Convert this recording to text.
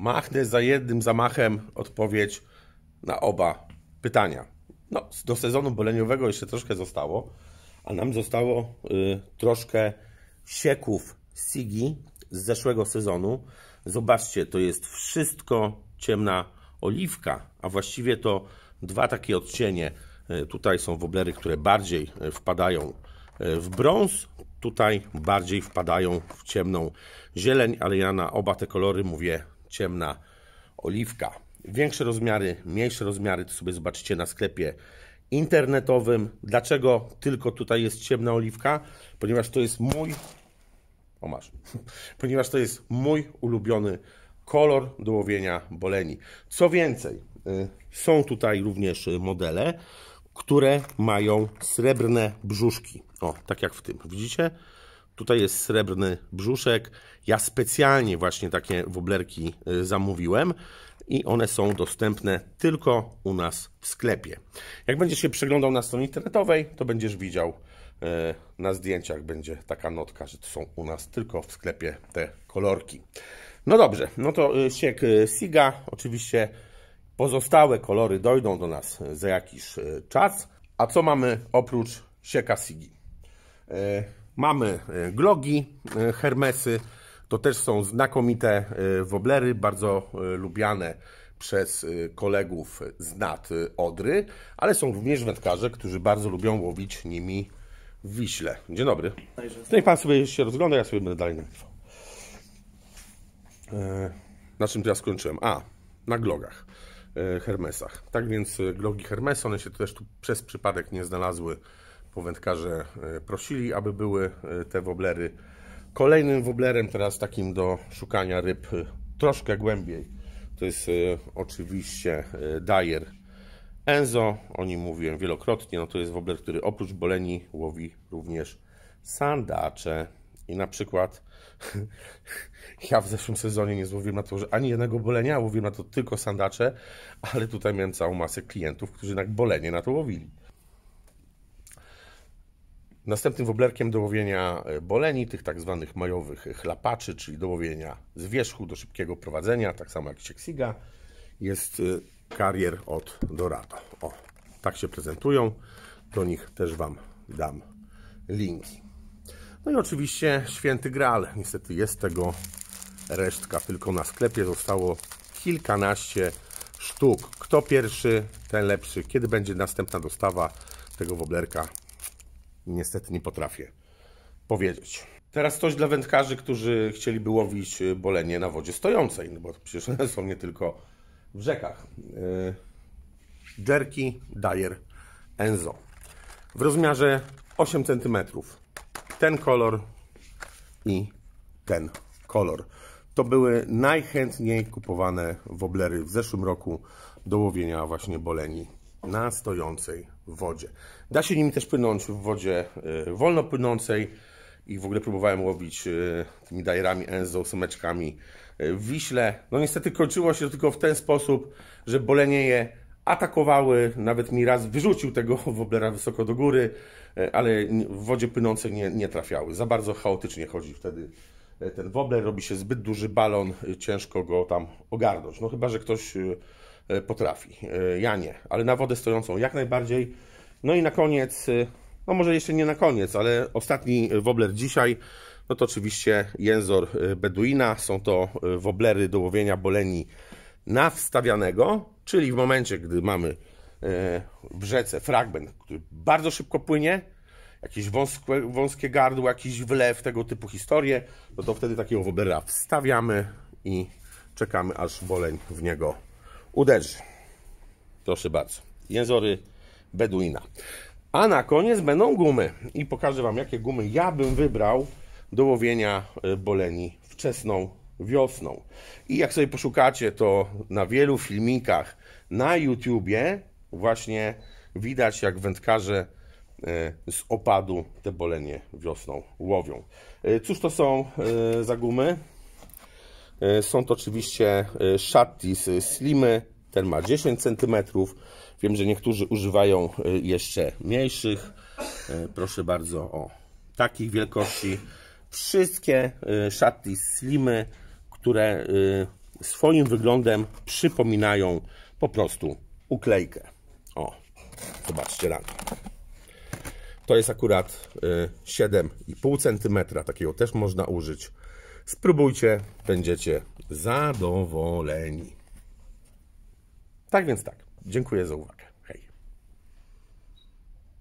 machnę za jednym zamachem odpowiedź na oba pytania. No, do sezonu boleniowego jeszcze troszkę zostało, a nam zostało y, troszkę sieków Sigi z zeszłego sezonu. Zobaczcie, to jest wszystko ciemna oliwka, a właściwie to dwa takie odcienie. Y, tutaj są woblery, które bardziej y, wpadają y, w brąz, tutaj bardziej wpadają w ciemną zieleń, ale ja na oba te kolory mówię ciemna oliwka. Większe rozmiary, mniejsze rozmiary to sobie zobaczycie na sklepie internetowym. Dlaczego tylko tutaj jest ciemna oliwka? Ponieważ to jest mój o masz. Ponieważ to jest mój ulubiony kolor do łowienia boleni. Co więcej, y, są tutaj również modele, które mają srebrne brzuszki. O, tak jak w tym. Widzicie? Tutaj jest srebrny brzuszek. Ja specjalnie właśnie takie woblerki y, zamówiłem i one są dostępne tylko u nas w sklepie. Jak będziesz się przeglądał na stronie internetowej, to będziesz widział y, na zdjęciach będzie taka notka, że to są u nas tylko w sklepie te kolorki. No dobrze, no to y, siek Siga, oczywiście pozostałe kolory dojdą do nas za jakiś czas. A co mamy oprócz sieka Sigi? Mamy e, glogi, e, hermesy, to też są znakomite e, woblery, bardzo lubiane przez kolegów z nad Odry, ale są również wędkarze, którzy bardzo lubią łowić nimi w Wiśle. Dzień dobry. Niech no Pan sobie się rozgląda, ja sobie będę dalej nagrywał. Na czym ja skończyłem? A, na glogach. Hermesach. Tak więc glogi Hermes, one się też tu przez przypadek nie znalazły powędkarze e, prosili, aby były e, te woblery. Kolejnym woblerem teraz takim do szukania ryb e, troszkę głębiej to jest oczywiście Dyer Enzo. O nim mówiłem wielokrotnie. No to jest wobler, który oprócz boleni łowi również sandacze. I na przykład ja w zeszłym sezonie nie złowiłem na to, że ani jednego bolenia, łowiłem na to tylko sandacze, ale tutaj miałem całą masę klientów, którzy jednak bolenie na to łowili. Następnym woblerkiem do łowienia e, boleni, tych tak zwanych majowych chlapaczy, czyli do łowienia z wierzchu do szybkiego prowadzenia, tak samo jak Sieksiga, jest e, karier od Dorado. O, tak się prezentują. Do nich też Wam dam linki. No i oczywiście święty Graal. Niestety jest tego resztka, tylko na sklepie zostało kilkanaście sztuk. Kto pierwszy, ten lepszy. Kiedy będzie następna dostawa tego woblerka, niestety nie potrafię powiedzieć. Teraz coś dla wędkarzy, którzy chcieliby łowić y, bolenie na wodzie stojącej, no bo przecież one są nie tylko w rzekach. Y, Jerky Dyer Enzo w rozmiarze 8 cm. Ten kolor i ten kolor. To były najchętniej kupowane woblery w zeszłym roku do łowienia właśnie boleni na stojącej wodzie. Da się nimi też płynąć w wodzie e, wolno płynącej i w ogóle próbowałem łowić e, tymi dajerami Enzo, sumeczkami e, w Wiśle. No niestety kończyło się to tylko w ten sposób, że bolenie je atakowały, nawet mi raz wyrzucił tego woblera wysoko do góry, ale w wodzie płynącej nie, nie trafiały. Za bardzo chaotycznie chodzi wtedy ten wobler, robi się zbyt duży balon, ciężko go tam ogarnąć. No chyba, że ktoś E, potrafi. E, ja nie, ale na wodę stojącą jak najbardziej. No i na koniec, e, no może jeszcze nie na koniec, ale ostatni wobler dzisiaj, no to oczywiście jęzor beduina. Są to woblery do łowienia boleni nawstawianego, czyli w momencie, gdy mamy w rzece fragment, który bardzo szybko płynie, jakieś wąskie, wąskie gardło, jakiś wlew, tego typu historie, no to wtedy takiego woblera wstawiamy i czekamy, aż boleń w niego uderzy. Proszę bardzo. Jęzory Beduina. A na koniec będą gumy. I pokażę Wam, jakie gumy ja bym wybrał do łowienia e, boleni wczesną wiosną. I jak sobie poszukacie, to na wielu filmikach na YouTubie właśnie widać, jak wędkarze e, z opadu te bolenie wiosną łowią. E, cóż to są za gumy? E, są to oczywiście e, Shattis Slimy, ten ma 10 cm. Wiem, że niektórzy używają e, jeszcze mniejszych. Proszę bardzo o takich wielkości. Wszystkie Shattis Slimy, które swoim wyglądem przypominają po prostu uklejkę. O, zobaczcie rano. To jest akurat 7,5 cm, takiego też można użyć. Spróbujcie, będziecie zadowoleni. Tak więc tak, dziękuję za uwagę.